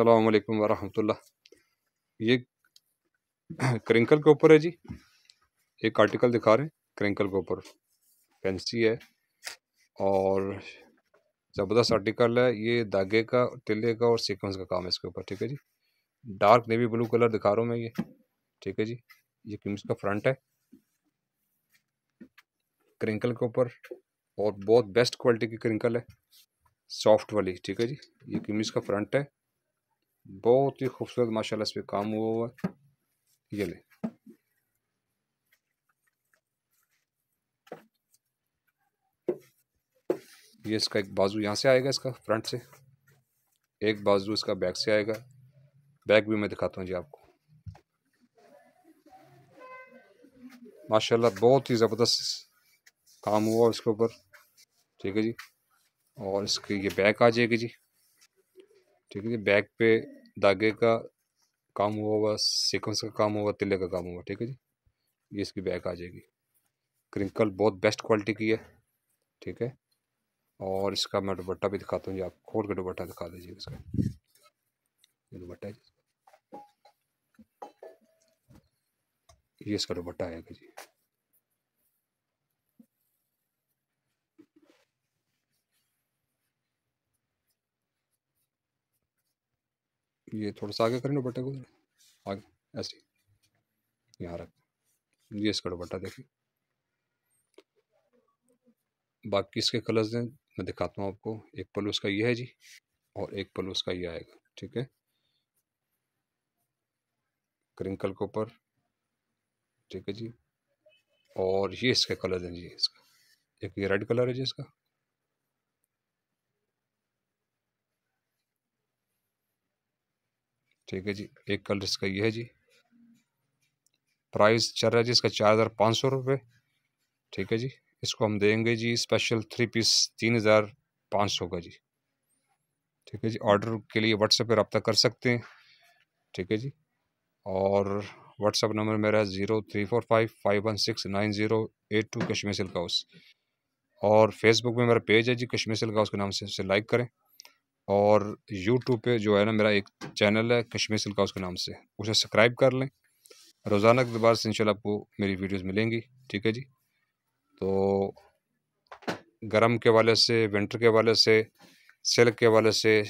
अलैक्म वरहमतुल्ला ये क्रिंकल के ऊपर है जी एक आर्टिकल दिखा रहे हैं क्रिंकल के ऊपर फैंसी है और ज़बरदस्त आर्टिकल है ये धागे का तिले का और सीक्वेंस का काम है इसके ऊपर ठीक है जी डार्क नेवी ब्लू कलर दिखा रहा हूँ मैं ये ठीक है जी ये कमीज का फ्रंट है क्रिंकल के ऊपर और बहुत बेस्ट क्वालिटी की क्रिंकल है सॉफ्ट वाली ठीक है जी ये कमीज का फ्रंट है बहुत ही खूबसूरत माशाल्लाह इस पर काम हुआ हुआ है ये ले ये इसका एक बाजू यहाँ से आएगा इसका फ्रंट से एक बाजू इसका बैक से आएगा बैक भी मैं दिखाता हूँ जी आपको माशाल्लाह बहुत ही ज़बरदस्त काम हुआ इसके ऊपर ठीक है जी और इसके ये बैक आ जाएगी जी ठीक है जी बैक पे धागे का काम हुआ होगा सिक्वेंस का काम होगा तिले का काम होगा ठीक है जी ये इसकी बैक आ जाएगी क्रिंकल बहुत बेस्ट क्वालिटी की है ठीक है और इसका मैं दुबट्टा भी दिखाता हूँ जी आप खोल के दुबट्टा दिखा दीजिए इसका ये दुपट्टा है ये इसका दुबट्टा आएगा जी ये थोड़ा सा आगे करें दुपट्टे को आगे ऐसे यहाँ रख ये इसका दुपट्टा देखिए बाकी इसके कलर्स हैं मैं दिखाता हूँ आपको एक पल उसका ये है जी और एक पल उसका ये आएगा ठीक है क्रिंकल के ऊपर ठीक है जी और ये इसके कलर हैं जी इसका एक ये रेड कलर है जी इसका ठीक है जी एक कलर इसका ये है जी प्राइस चल रहा है जी इसका चार हज़ार पाँच सौ रुपये ठीक है जी इसको हम देंगे जी स्पेशल थ्री पीस तीन हज़ार पाँच सौ का जी ठीक है जी ऑर्डर के लिए व्हाट्सएप पर रब्ता कर सकते हैं ठीक है जी और व्हाट्सएप नंबर मेरा है zero three four five five one six nine zero eight two Kashmir silk house और फेसबुक में मेरा पेज है जी कश्मीर सिल्क हाउस के नाम से उसे लाइक करें और यूट्यूब पे जो है ना मेरा एक चैनल है कश्मीर सिल्का उसके नाम से उसे सब्सक्राइब कर लें रोज़ाना के बाद इन आपको मेरी वीडियोस मिलेंगी ठीक है जी तो गर्म के वाले से विंटर के वाले से सिल्क के वाले से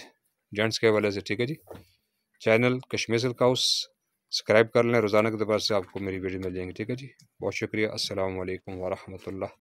जेंट्स के वाले से ठीक है जी channel Kashmir silk house subscribe कर लें रोज़ाना के दोबारा से आपको मेरी वीडियो मिल जाएंगी ठीक है जी बहुत शुक्रिया असल वरहमल